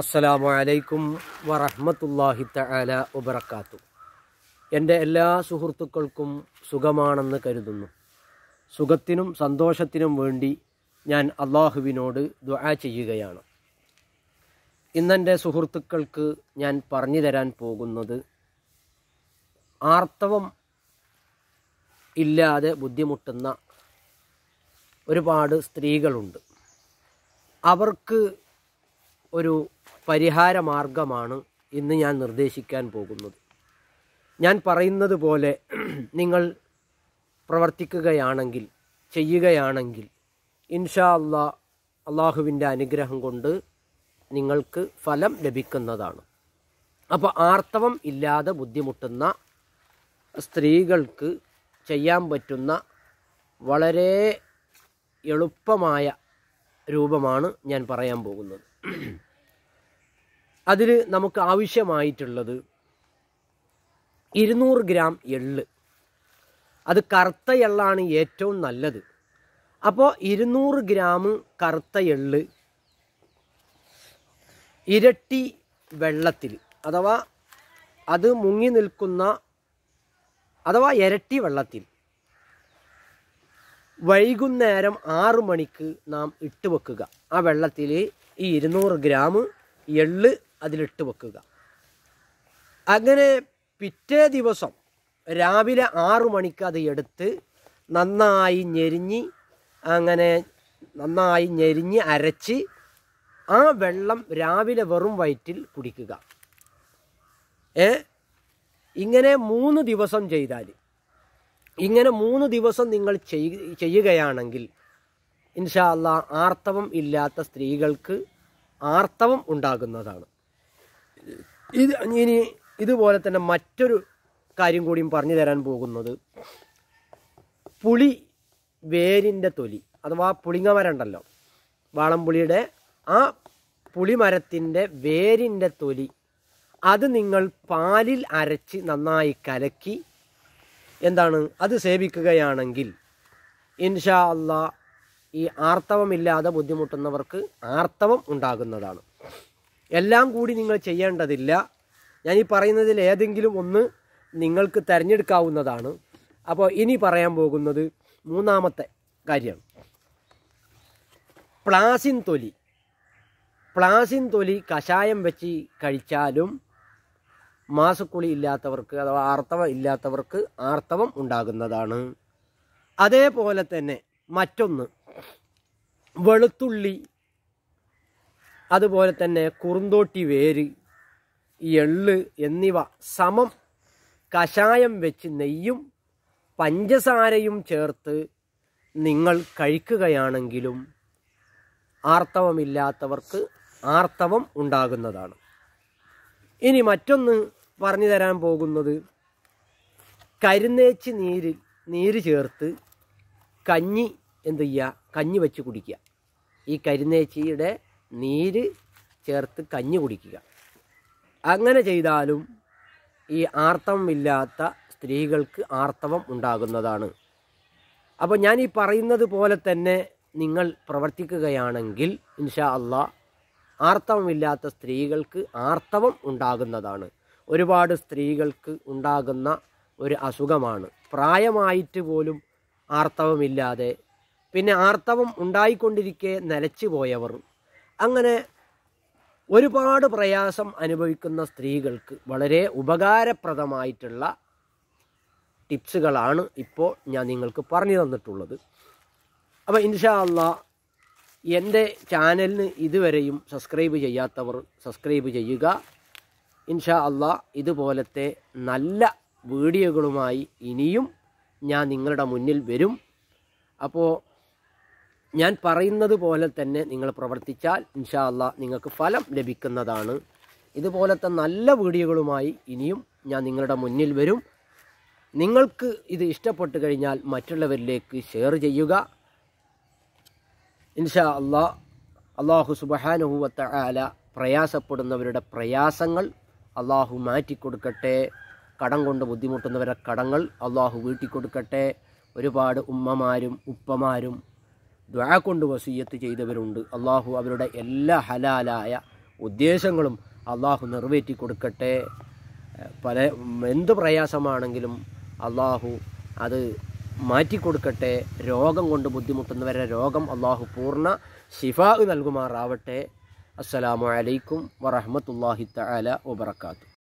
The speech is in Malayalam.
അസ്സലാമു അലൈക്കും വറഹമത്തല്ലാഹി തആല ഉബറക്കാത്തു എൻ്റെ എല്ലാ സുഹൃത്തുക്കൾക്കും സുഖമാണെന്ന് കരുതുന്നു സുഖത്തിനും സന്തോഷത്തിനും വേണ്ടി ഞാൻ അള്ളാഹുവിനോട് ദുആ ചെയ്യുകയാണ് ഇന്നെൻ്റെ സുഹൃത്തുക്കൾക്ക് ഞാൻ പറഞ്ഞു തരാൻ പോകുന്നത് ആർത്തവം ഇല്ലാതെ ബുദ്ധിമുട്ടുന്ന ഒരുപാട് സ്ത്രീകളുണ്ട് അവർക്ക് ഒരു പരിഹാര മാർഗമാണ് ഇന്ന് ഞാൻ നിർദ്ദേശിക്കാൻ പോകുന്നത് ഞാൻ പറയുന്നത് പോലെ നിങ്ങൾ പ്രവർത്തിക്കുകയാണെങ്കിൽ ചെയ്യുകയാണെങ്കിൽ ഇൻഷാ അള്ളാ അള്ളാഹുവിൻ്റെ അനുഗ്രഹം കൊണ്ട് നിങ്ങൾക്ക് ഫലം ലഭിക്കുന്നതാണ് അപ്പോൾ ആർത്തവം ഇല്ലാതെ ബുദ്ധിമുട്ടുന്ന സ്ത്രീകൾക്ക് ചെയ്യാൻ പറ്റുന്ന വളരെ എളുപ്പമായ രൂപമാണ് ഞാൻ പറയാൻ പോകുന്നത് അതിൽ നമുക്ക് ആവശ്യമായിട്ടുള്ളത് ഇരുന്നൂറ് ഗ്രാം എള്ള് അത് കറുത്ത എള്ളാണ് ഏറ്റവും നല്ലത് അപ്പോൾ ഇരുന്നൂറ് ഗ്രാം കറുത്ത എള്ള് ഇരട്ടി വെള്ളത്തിൽ അഥവാ അത് മുങ്ങി നിൽക്കുന്ന അഥവാ ഇരട്ടി വെള്ളത്തിൽ വൈകുന്നേരം ആറു മണിക്ക് നാം ഇട്ട് വെക്കുക ആ വെള്ളത്തിൽ ഈ ഇരുന്നൂറ് ഗ്രാം എള്ള് അതിലിട്ട് വെക്കുക അങ്ങനെ പിറ്റേ ദിവസം രാവിലെ ആറ് മണിക്ക് അത് എടുത്ത് നന്നായി ഞെരിഞ്ഞ് അങ്ങനെ നന്നായി ഞെരിഞ്ഞ് അരച്ച് ആ വെള്ളം രാവിലെ വെറും വയറ്റിൽ കുടിക്കുക ഏ ഇങ്ങനെ മൂന്ന് ദിവസം ചെയ്താൽ ഇങ്ങനെ മൂന്ന് ദിവസം നിങ്ങൾ ചെയ്യുകയാണെങ്കിൽ ഇൻഷാല്ല ആർത്തവം ഇല്ലാത്ത സ്ത്രീകൾക്ക് ആർത്തവം ഉണ്ടാകുന്നതാണ് ഇത് ഇനി ഇതുപോലെ തന്നെ മറ്റൊരു കാര്യം കൂടിയും പറഞ്ഞു തരാൻ പോകുന്നത് പുളി വേരിൻ്റെ തൊലി അഥവാ പുളിങ്ങ മരം ഉണ്ടല്ലോ വാളംപുളിയുടെ ആ പുളിമരത്തിൻ്റെ വേരിൻ്റെ തൊലി അത് നിങ്ങൾ പാലിൽ അരച്ച് നന്നായി കലക്കി എന്താണ് അത് സേവിക്കുകയാണെങ്കിൽ ഇൻഷാ അള്ളാഹ് ഈ ആർത്തവമില്ലാതെ ബുദ്ധിമുട്ടുന്നവർക്ക് ആർത്തവം ഉണ്ടാകുന്നതാണ് എല്ലാം കൂടി നിങ്ങൾ ചെയ്യേണ്ടതില്ല ഞാൻ ഈ പറയുന്നതിൽ ഏതെങ്കിലും ഒന്ന് നിങ്ങൾക്ക് തിരഞ്ഞെടുക്കാവുന്നതാണ് അപ്പോൾ ഇനി പറയാൻ പോകുന്നത് മൂന്നാമത്തെ കാര്യമാണ് പ്ലാസിൻ തൊലി പ്ലാസിൻ തൊലി കഷായം വെച്ച് കഴിച്ചാലും മാസക്കുളി ഇല്ലാത്തവർക്ക് അഥവാ ആർത്തവം ഇല്ലാത്തവർക്ക് ആർത്തവം ഉണ്ടാകുന്നതാണ് അതേപോലെ തന്നെ മറ്റൊന്ന് വെളുത്തുള്ളി അതുപോലെ തന്നെ കുറുന്തോട്ടി വേര് എള്ള് എന്നിവ സമം കഷായം വെച്ച് നെയ്യും പഞ്ചസാരയും ചേർത്ത് നിങ്ങൾ കഴിക്കുകയാണെങ്കിലും ആർത്തവമില്ലാത്തവർക്ക് ആർത്തവം ഉണ്ടാകുന്നതാണ് ഇനി മറ്റൊന്ന് പറഞ്ഞു തരാൻ പോകുന്നത് കരുന്നേച്ച് നീര് നീര് ചേർത്ത് കഞ്ഞി എന്ത് ചെയ്യുക കഞ്ഞി വെച്ച് കുടിക്കുക ഈ കരിനേച്ചിയുടെ നീര് ചേർത്ത് കഞ്ഞി കുടിക്കുക അങ്ങനെ ചെയ്താലും ഈ ആർത്തവമില്ലാത്ത സ്ത്രീകൾക്ക് ആർത്തവം ഉണ്ടാകുന്നതാണ് അപ്പോൾ ഞാൻ ഈ പറയുന്നത് പോലെ തന്നെ നിങ്ങൾ പ്രവർത്തിക്കുകയാണെങ്കിൽ ഇൻഷാ അള്ളാ ആർത്തവമില്ലാത്ത സ്ത്രീകൾക്ക് ആർത്തവം ഉണ്ടാകുന്നതാണ് ഒരുപാട് സ്ത്രീകൾക്ക് ഉണ്ടാകുന്ന ഒരു അസുഖമാണ് പ്രായമായിട്ട് പോലും ആർത്തവമില്ലാതെ പിന്നെ ആർത്തവം ഉണ്ടായിക്കൊണ്ടിരിക്കെ പോയവർ അങ്ങനെ ഒരുപാട് പ്രയാസം അനുഭവിക്കുന്ന സ്ത്രീകൾക്ക് വളരെ ഉപകാരപ്രദമായിട്ടുള്ള ടിപ്സുകളാണ് ഇപ്പോൾ ഞാൻ നിങ്ങൾക്ക് പറഞ്ഞു തന്നിട്ടുള്ളത് അപ്പോൾ ഇൻഷാ എൻ്റെ ചാനലിന് ഇതുവരെയും സബ്സ്ക്രൈബ് ചെയ്യാത്തവർ സബ്സ്ക്രൈബ് ചെയ്യുക ഇൻഷാ അല്ല ഇതുപോലത്തെ നല്ല വീഡിയോകളുമായി ഇനിയും ഞാൻ നിങ്ങളുടെ മുന്നിൽ വരും അപ്പോൾ ഞാൻ പറയുന്നത് പോലെ തന്നെ നിങ്ങൾ പ്രവർത്തിച്ചാൽ ഇൻഷാ നിങ്ങൾക്ക് ഫലം ലഭിക്കുന്നതാണ് ഇതുപോലത്തെ നല്ല വീഡിയോകളുമായി ഇനിയും ഞാൻ നിങ്ങളുടെ മുന്നിൽ വരും നിങ്ങൾക്ക് ഇത് ഇഷ്ടപ്പെട്ട് കഴിഞ്ഞാൽ മറ്റുള്ളവരിലേക്ക് ഷെയർ ചെയ്യുക ഇൻഷാ അല്ലാ അള്ളാഹു സുബഹാനുഹൂവത്ത ആല പ്രയാസപ്പെടുന്നവരുടെ പ്രയാസങ്ങൾ അള്ളാഹു മാറ്റിക്കൊടുക്കട്ടെ കടം കൊണ്ട് ബുദ്ധിമുട്ടുന്നവരുടെ കടങ്ങൾ അള്ളാഹു വീട്ടിക്കൊടുക്കട്ടെ ഒരുപാട് ഉമ്മമാരും ഉപ്പമാരും ദ്വാ കൊണ്ട് വസീയത്ത് ചെയ്തവരുണ്ട് അള്ളാഹു അവരുടെ എല്ലാ ഹലാലായ ഉദ്ദേശങ്ങളും അള്ളാഹു നിറവേറ്റി കൊടുക്കട്ടെ പല എന്ത് പ്രയാസമാണെങ്കിലും അള്ളാഹു അത് മാറ്റിക്കൊടുക്കട്ടെ രോഗം കൊണ്ട് ബുദ്ധിമുട്ടുന്നവരെ രോഗം അള്ളാഹു പൂർണ്ണ ശിഫാ നൽകുമാറാവട്ടെ അസ്സലാമു അലൈക്കും വറഹമത്തല്ലാഹി തആല വാത്തു